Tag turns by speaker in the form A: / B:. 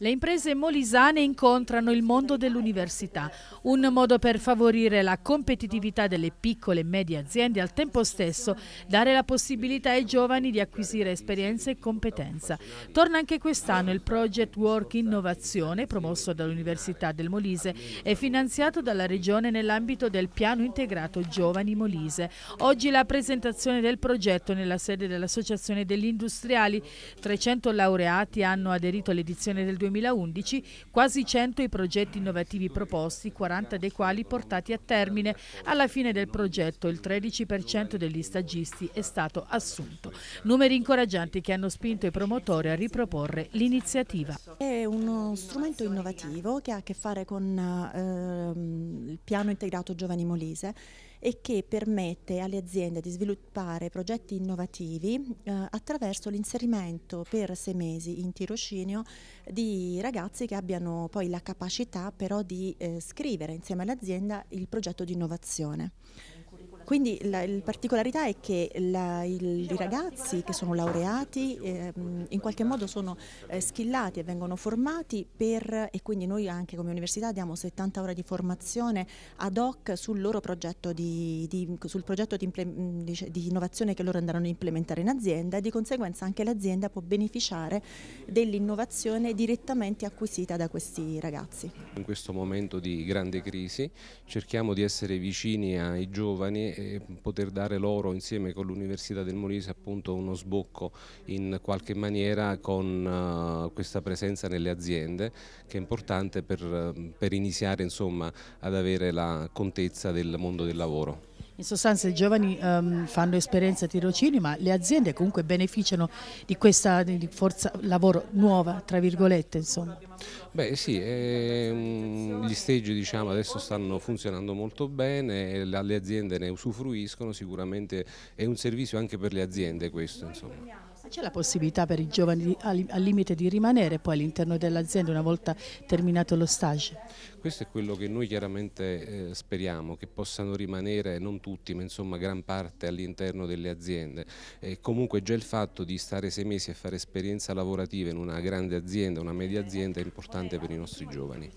A: Le imprese molisane incontrano il mondo dell'università, un modo per favorire la competitività delle piccole e medie aziende e al tempo stesso dare la possibilità ai giovani di acquisire esperienza e competenza. Torna anche quest'anno il Project Work Innovazione promosso dall'Università del Molise e finanziato dalla Regione nell'ambito del Piano Integrato Giovani Molise. Oggi la presentazione del progetto nella sede dell'Associazione degli Industriali, 300 laureati hanno aderito all'edizione del 2020 2011, quasi 100 i progetti innovativi proposti, 40 dei quali portati a termine. Alla fine del progetto il 13% degli stagisti è stato assunto. Numeri incoraggianti che hanno spinto i promotori a riproporre l'iniziativa.
B: È uno strumento innovativo che ha a che fare con eh, il piano integrato Giovani Molise e che permette alle aziende di sviluppare progetti innovativi eh, attraverso l'inserimento per sei mesi in tirocinio di ragazzi che abbiano poi la capacità però di eh, scrivere insieme all'azienda il progetto di innovazione. Quindi la, la particolarità è che la, il, i ragazzi che sono laureati eh, in qualche modo sono eh, schillati e vengono formati per, e quindi noi anche come università diamo 70 ore di formazione ad hoc sul loro progetto di, di, sul progetto di, mm, di innovazione che loro andranno a implementare in azienda e di conseguenza anche l'azienda può beneficiare dell'innovazione direttamente acquisita da questi ragazzi.
C: In questo momento di grande crisi cerchiamo di essere vicini ai giovani poter dare loro insieme con l'Università del Molise appunto uno sbocco in qualche maniera con eh, questa presenza nelle aziende che è importante per, per iniziare insomma ad avere la contezza del mondo del lavoro.
A: In sostanza i giovani um, fanno esperienza a tirocini ma le aziende comunque beneficiano di questa di forza lavoro nuova, tra virgolette insomma.
C: Beh sì, ehm, gli stage diciamo, adesso stanno funzionando molto bene, le aziende ne usufruiscono, sicuramente è un servizio anche per le aziende questo. Insomma.
A: C'è la possibilità per i giovani al, limite di rimanere poi all'interno dell'azienda una volta terminato lo stage?
C: Questo è quello che noi chiaramente eh, speriamo, che possano rimanere non tutti ma insomma gran parte all'interno delle aziende. Eh, comunque già il fatto di stare sei mesi a fare esperienza lavorativa in una grande azienda, una media azienda è importante per i nostri giovani.